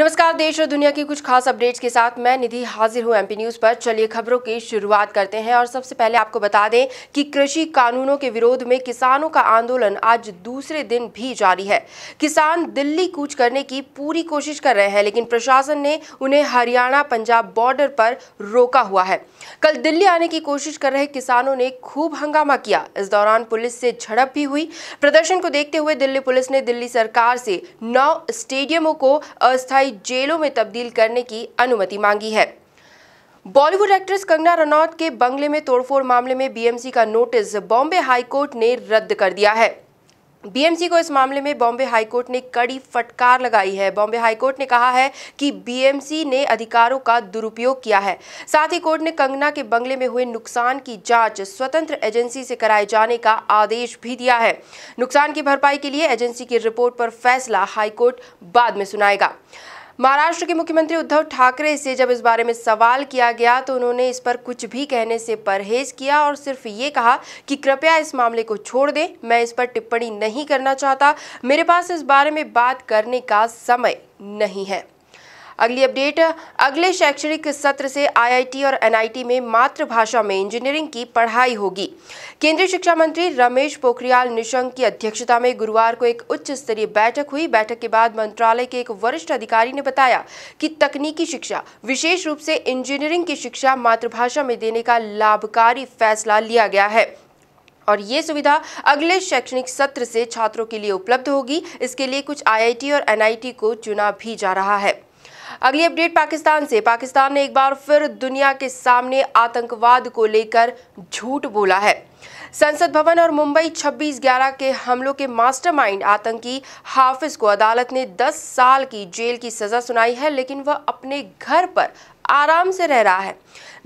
नमस्कार देश और दुनिया की कुछ खास अपडेट्स के साथ मैं निधि हाजिर हूं एमपी न्यूज पर चलिए खबरों की शुरुआत करते हैं और सबसे पहले आपको बता दें कि कृषि कानूनों के विरोध में किसानों का आंदोलन आज दूसरे दिन भी जारी है किसान दिल्ली कूच करने की पूरी कोशिश कर रहे हैं लेकिन प्रशासन ने उन्हें हरियाणा पंजाब बॉर्डर पर रोका हुआ है कल दिल्ली आने की कोशिश कर रहे किसानों ने खूब हंगामा किया इस दौरान पुलिस से झड़प भी हुई प्रदर्शन को देखते हुए दिल्ली पुलिस ने दिल्ली सरकार से नौ स्टेडियमों को अस्थायी वाली जेलों में तब्दील करने की अनुमति मांगी है बॉलीवुड एक्ट्रेस कंगना रनौत के बंगले में तोड़फोड़ मामले में बीएमसी का नोटिस बॉम्बे हाईकोर्ट ने रद्द कर दिया है बीएमसी को इस मामले में बॉम्बे हाईकोर्ट ने कड़ी फटकार लगाई है बॉम्बे हाईकोर्ट ने कहा है कि बीएमसी ने अधिकारों का दुरुपयोग किया है साथ ही कोर्ट ने कंगना के बंगले में हुए नुकसान की जांच स्वतंत्र एजेंसी से कराए जाने का आदेश भी दिया है नुकसान की भरपाई के लिए एजेंसी की रिपोर्ट पर फैसला हाईकोर्ट बाद में सुनाएगा महाराष्ट्र के मुख्यमंत्री उद्धव ठाकरे से जब इस बारे में सवाल किया गया तो उन्होंने इस पर कुछ भी कहने से परहेज किया और सिर्फ ये कहा कि कृपया इस मामले को छोड़ दें मैं इस पर टिप्पणी नहीं करना चाहता मेरे पास इस बारे में बात करने का समय नहीं है अगली अपडेट अगले शैक्षणिक सत्र से आईआईटी और एनआईटी में मातृभाषा में इंजीनियरिंग की पढ़ाई होगी केंद्रीय शिक्षा मंत्री रमेश पोखरियाल निशंक की अध्यक्षता में गुरुवार को एक उच्च स्तरीय बैठक हुई बैठक के बाद मंत्रालय के एक वरिष्ठ अधिकारी ने बताया कि तकनीकी शिक्षा विशेष रूप से इंजीनियरिंग की शिक्षा मातृभाषा में देने का लाभकारी फैसला लिया गया है और ये सुविधा अगले शैक्षणिक सत्र से छात्रों के लिए उपलब्ध होगी इसके लिए कुछ आईआईटी और एनआईटी को चुना भी जा रहा है अगली अपडेट पाकिस्तान से पाकिस्तान ने एक बार फिर दुनिया के सामने आतंकवाद को लेकर झूठ बोला है संसद भवन और मुंबई 26 ग्यारह के हमलों के मास्टरमाइंड आतंकी हाफिज को अदालत ने 10 साल की जेल की सजा सुनाई है लेकिन वह अपने घर पर आराम से रह रहा है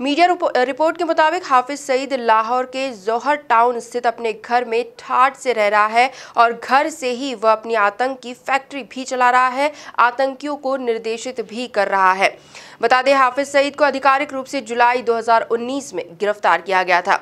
मीडिया रिपोर्ट के मुताबिक हाफिज सईद लाहौर के जौहर टाउन स्थित अपने घर में ठाट से रह रहा है और घर से ही वह अपनी आतंक की फैक्ट्री भी चला रहा है आतंकियों को निर्देशित भी कर रहा है बता दें हाफिज सईद को आधिकारिक रूप से जुलाई 2019 में गिरफ्तार किया गया था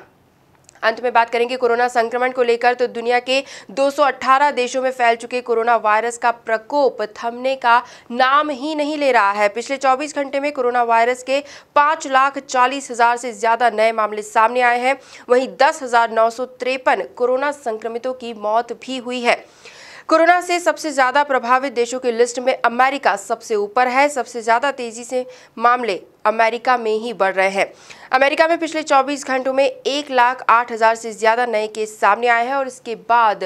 अंत में बात करेंगे कोरोना संक्रमण को लेकर तो दुनिया के 218 देशों में फैल चुके कोरोना वायरस का प्रकोप थमने का नाम ही नहीं ले रहा है पिछले 24 घंटे में कोरोना वायरस के पाँच लाख चालीस हजार से ज्यादा नए मामले सामने आए हैं वहीं दस हजार नौ सौ तिरपन कोरोना संक्रमितों की मौत भी हुई है कोरोना से सबसे ज़्यादा प्रभावित देशों की लिस्ट में अमेरिका सबसे ऊपर है सबसे ज़्यादा तेज़ी से मामले अमेरिका में ही बढ़ रहे हैं अमेरिका में पिछले 24 घंटों में एक लाख आठ हज़ार से ज़्यादा नए केस सामने आए हैं और इसके बाद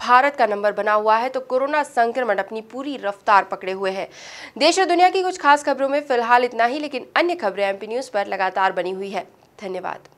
भारत का नंबर बना हुआ है तो कोरोना संक्रमण अपनी पूरी रफ्तार पकड़े हुए है देश और दुनिया की कुछ खास खबरों में फिलहाल इतना ही लेकिन अन्य खबरें एमपी न्यूज़ पर लगातार बनी हुई है धन्यवाद